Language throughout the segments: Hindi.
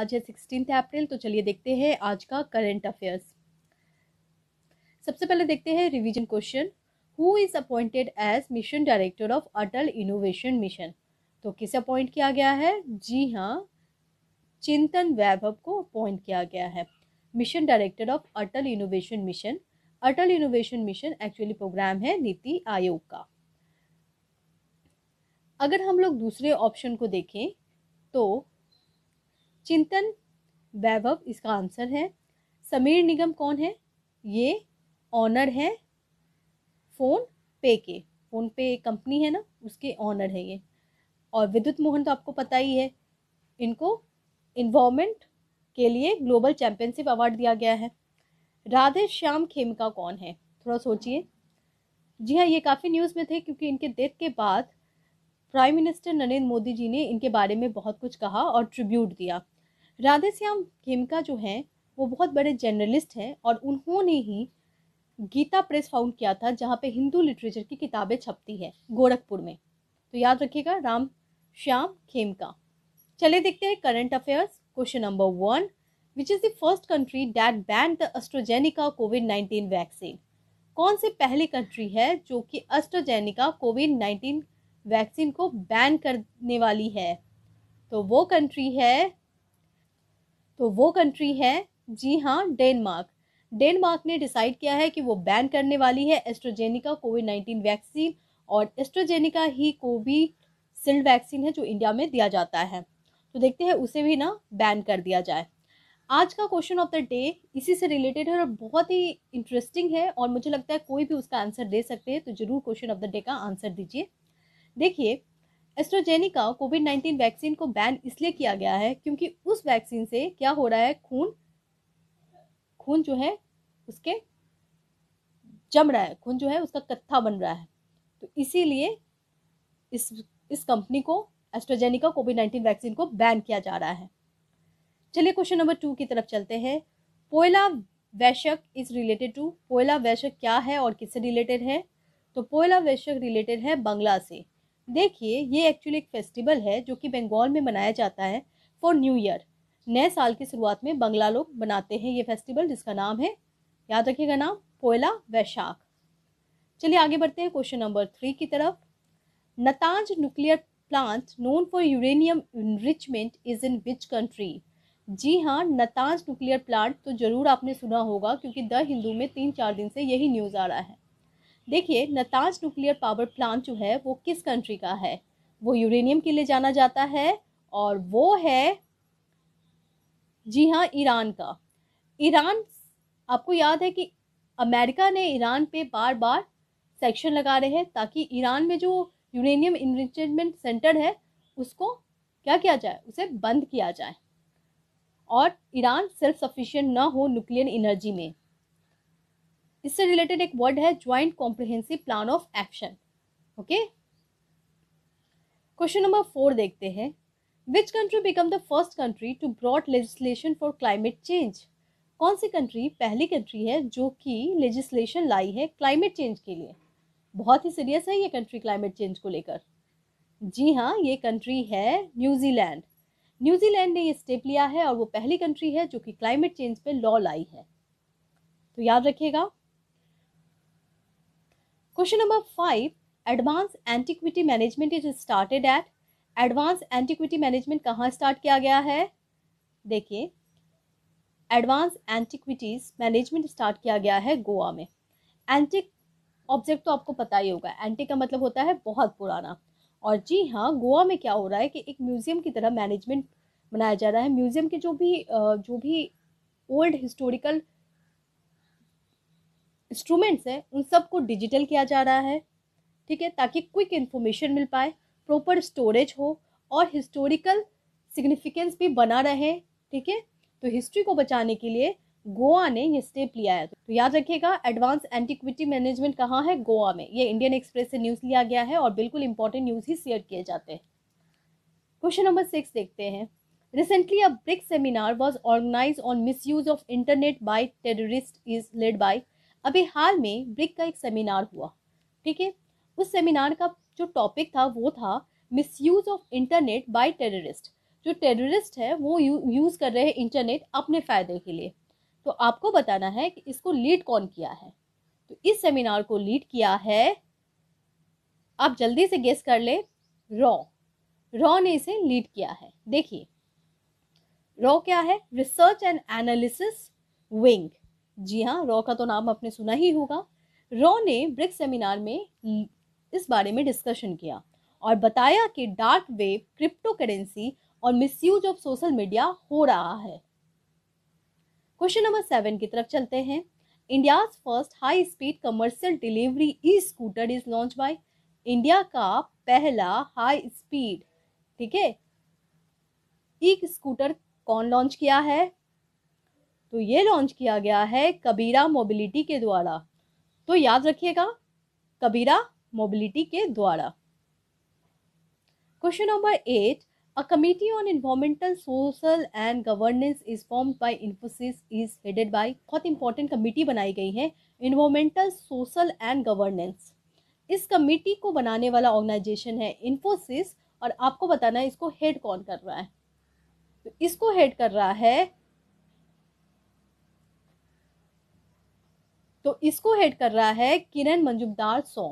आज है सिक्सटीन अप्रैल तो चलिए देखते हैं आज का करंट अफेयर्स सबसे पहले देखते हैं revision question who is appointed as mission director of Atal innovation mission तो किसे अपॉइंट किया गया है जी हाँ चिंतन वैभव को अपॉइंट किया गया है mission director of Atal innovation mission Atal innovation mission actually programme है नीति आयोग का अगर हम लोग दूसरे ऑप्शन को देखें तो चिंतन वैभव इसका आंसर है समीर निगम कौन है ये ऑनर है फ़ोन पे के फ़ोन पे कंपनी है ना उसके ऑनर है ये और विद्युत मोहन तो आपको पता ही है इनको इन्वॉर्मेंट के लिए ग्लोबल चैम्पियनशिप अवार्ड दिया गया है राधे श्याम खेमिका कौन है थोड़ा सोचिए जी हाँ ये काफ़ी न्यूज़ में थे क्योंकि इनके डेथ के बाद प्राइम मिनिस्टर नरेंद्र मोदी जी ने इनके बारे में बहुत कुछ कहा और ट्रिब्यूट दिया श्याम खेमका जो हैं वो बहुत बड़े जर्नलिस्ट हैं और उन्होंने ही गीता प्रेस फाउंड किया था जहाँ पे हिंदू लिटरेचर की किताबें छपती है गोरखपुर में तो याद रखिएगा राम श्याम खेमका चले देखते हैं current affairs question number one which is the first country that ban the AstraZeneca COVID nineteen vaccine कौन सी पहली कंट्री है जो कि अस्ट्रोजेनिका कोविड नाइन्टीन वैक्सीन को बैन करने वाली है तो वो कंट्री है तो वो कंट्री है जी हाँ डेनमार्क डेनमार्क ने डिसाइड किया है कि वो बैन करने वाली है एस्ट्रोजेनिका कोविड नाइन्टीन वैक्सीन और एस्ट्रोजेनिका ही कोविशील्ड वैक्सीन है जो इंडिया में दिया जाता है तो देखते हैं उसे भी ना बैन कर दिया जाए आज का क्वेश्चन ऑफ द डे इसी से रिलेटेड है और बहुत ही इंटरेस्टिंग है और मुझे लगता है कोई भी उसका आंसर दे सकते हैं तो ज़रूर क्वेश्चन ऑफ द डे का आंसर दीजिए देखिए एस्ट्रोजेनिका कोविड नाइन्टीन वैक्सीन को बैन इसलिए किया गया है क्योंकि उस वैक्सीन से क्या हो रहा है खून खून जो है उसके जम रहा है खून जो है उसका कत्था बन रहा है तो इसीलिए इस इस कंपनी को एस्ट्रोजेनिका कोविड नाइन्टीन वैक्सीन को बैन किया जा रहा है चलिए क्वेश्चन नंबर टू की तरफ चलते हैं Poila Baisakh is related to Poila Baisakh क्या है और किससे रिलेटेड है तो पोयला वैशक रिलेटेड है बंगला से देखिए ये एक्चुअली एक फेस्टिवल है जो कि बंगाल में मनाया जाता है फॉर न्यू ईयर नए साल की शुरुआत में बंगला लोग मनाते हैं ये फेस्टिवल जिसका नाम है याद रखिएगा नाम पोयला वैशाख चलिए आगे बढ़ते हैं क्वेश्चन नंबर थ्री की तरफ Natanz nuclear plant known for uranium enrichment is in which country जी हाँ नतांज न्यूक्लियर प्लांट तो ज़रूर आपने सुना होगा क्योंकि द हिंदू में तीन चार दिन से यही न्यूज़ आ रहा है देखिए नताज न्यूक्लियर पावर प्लांट जो है वो किस कंट्री का है वो यूरेनियम के लिए जाना जाता है और वो है जी हाँ ईरान का ईरान आपको याद है कि अमेरिका ने ईरान पे बार बार सेक्शन लगा रहे हैं ताकि ईरान में जो यूरेनियम इन्रिचमेंट सेंटर है उसको क्या किया जाए उसे बंद किया जाए और ईरान सेल्फ सफिशिएंट ना हो न्यूक्लियर एनर्जी में इससे रिलेटेड एक वर्ड है joint comprehensive plan of action okay question number four देखते हैं which country become the first country to broad legislation for climate change कौन सी कंट्री पहली कंट्री है जो कि लेजिस्लेशन लाई है क्लाइमेट चेंज के लिए बहुत ही सीरियस है ये कंट्री क्लाइमेट चेंज को लेकर जी हाँ ये कंट्री है न्यूजीलैंड न्यूजीलैंड ने ये स्टेप लिया है और वो पहली कंट्री है जो कि क्लाइमेट चेंज पे लॉ लाई है तो याद रखिएगा question number five advance antiquity management is started at advance antiquity management कहाँ स्टार्ट किया गया है देखिए एडवांस एंटिक्विटीज मैनेजमेंट स्टार्ट किया गया है गोवा में एंटिक ऑब्जेक्ट तो आपको पता ही होगा एंटिक का मतलब होता है बहुत पुराना और जी हाँ गोवा में क्या हो रहा है कि एक म्यूज़ियम की तरह मैनेजमेंट बनाया जा रहा है म्यूज़ियम के जो भी जो भी ओल्ड हिस्टोरिकल इंस्ट्रूमेंट्स हैं उन सबको डिजिटल किया जा रहा है ठीक है ताकि क्विक इन्फॉर्मेशन मिल पाए प्रॉपर स्टोरेज हो और हिस्टोरिकल सिग्निफिकेंस भी बना रहे ठीक है तो हिस्ट्री को बचाने के लिए गोवा ने ये स्टेप लिया है तो याद रखिएगा एडवांस एंटीक्विटी मैनेजमेंट कहाँ है गोवा में ये इंडियन एक्सप्रेस से न्यूज़ लिया गया है और बिल्कुल इंपॉर्टेंट न्यूज़ ही शेयर किए जाते हैं क्वेश्चन नंबर सिक्स देखते हैं recently a BRICS seminar was organise on misuse of internet by terrorist is led by अभी हाल में ब्रिक का एक सेमिनार हुआ ठीक है उस सेमिनार का जो टॉपिक था वो था use of internet by terrorist जो टेररिस्ट है वो यू, यूज़ कर रहे हैं इंटरनेट अपने फ़ायदे के लिए तो आपको बताना है कि इसको लीड कौन किया है तो इस सेमिनार को लीड किया है आप जल्दी से गेस कर ले रॉ रॉ ने इसे लीड किया है देखिए रॉ क्या है रिसर्च एंड एनालिसिस विंग जी हाँ रॉ का तो नाम आपने सुना ही होगा रॉ ने ब्रिक्स सेमिनार में इस बारे में डिस्कशन किया और बताया कि डार्क वेब क्रिप्टो करेंसी और मिसयूज ऑफ सोशल मीडिया हो रहा है क्वेश्चन नंबर सेवन की तरफ चलते हैं India's first high speed commercial delivery e scooter is launch by India का पहला हाई स्पीड ठीक है ई स्कूटर कौन लॉन्च किया है तो ये लॉन्च किया गया है कबीरा मोबिलिटी के द्वारा तो याद रखिएगा कबीरा मोबिलिटी के द्वारा question number eight a committee on environmental, social and governance is form by Infosys is headed by बहुत इंपॉर्टेंट कमिटी बनाई गई है इन्वामेंटल सोशल एंड गवर्नेंस इस कमिटी को बनाने वाला ऑर्गेनाइजेशन है इन्फोसिस और आपको बताना है इसको हेड कौन कर रहा है तो इसको हेड कर रहा है तो इसको हेड कर रहा है किरण मंजुमदार सौ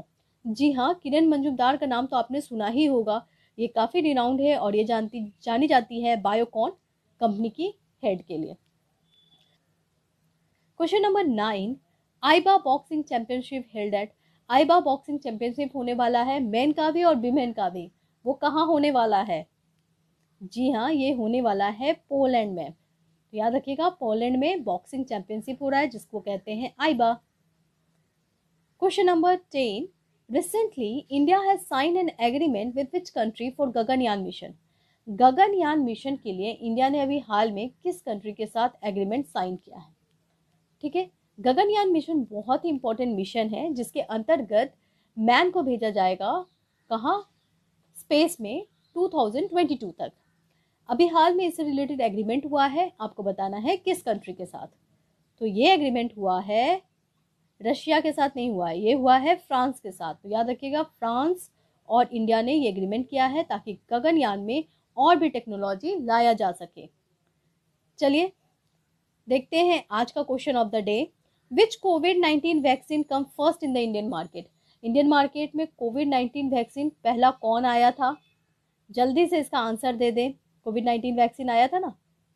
जी हाँ किरण मंजुमदार का नाम तो आपने सुना ही होगा ये काफ़ी रिनाउंड है और ये जानती जानी जाती है बायोकॉन कंपनी की हेड के लिए question number nine AIBA boxing championship held at AIBA boxing championship होने वाला है मेन का भी और विमेन का भी वो कहाँ होने वाला है जी हाँ ये होने वाला है पोलैंड में तो याद रखिएगा पोलैंड में बॉक्सिंग चैंपियनशिप हो रहा है जिसको कहते हैं AIBA question number ten recently India has sign an agreement with which country for Gaganyaan mission Gaganyaan mission के लिए इंडिया ने अभी हाल में किस कंट्री के साथ एग्रीमेंट साइन किया है ठीक है गगनयान मिशन बहुत ही इंपॉर्टेंट मिशन है जिसके अंतर्गत मैन को भेजा जाएगा कहाँ स्पेस में 2022 तक अभी हाल में इससे रिलेटेड एग्रीमेंट हुआ है आपको बताना है किस कंट्री के साथ तो ये एग्रीमेंट हुआ है रशिया के साथ नहीं हुआ है ये हुआ है फ्रांस के साथ तो याद रखिएगा फ्रांस और इंडिया ने ये एग्रीमेंट किया है ताकि गगनयान में और भी टेक्नोलॉजी लाया जा सके चलिए देखते हैं आज का question of the day which COVID nineteen vaccine come first in the Indian market Indian market में कोविड नाइन्टीन वैक्सीन पहला कौन आया था जल्दी से इसका आंसर दे दें कोविड नाइन्टीन वैक्सीन आया था ना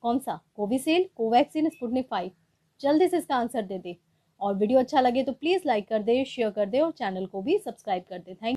कौन सा कोविशील्ड कोवैक्सीन स्पुटनिक फाइव जल्दी से इसका आंसर दे दे और वीडियो अच्छा लगे तो प्लीज़ लाइक कर दे शेयर कर दे और चैनल को भी सब्सक्राइब कर दे थैंक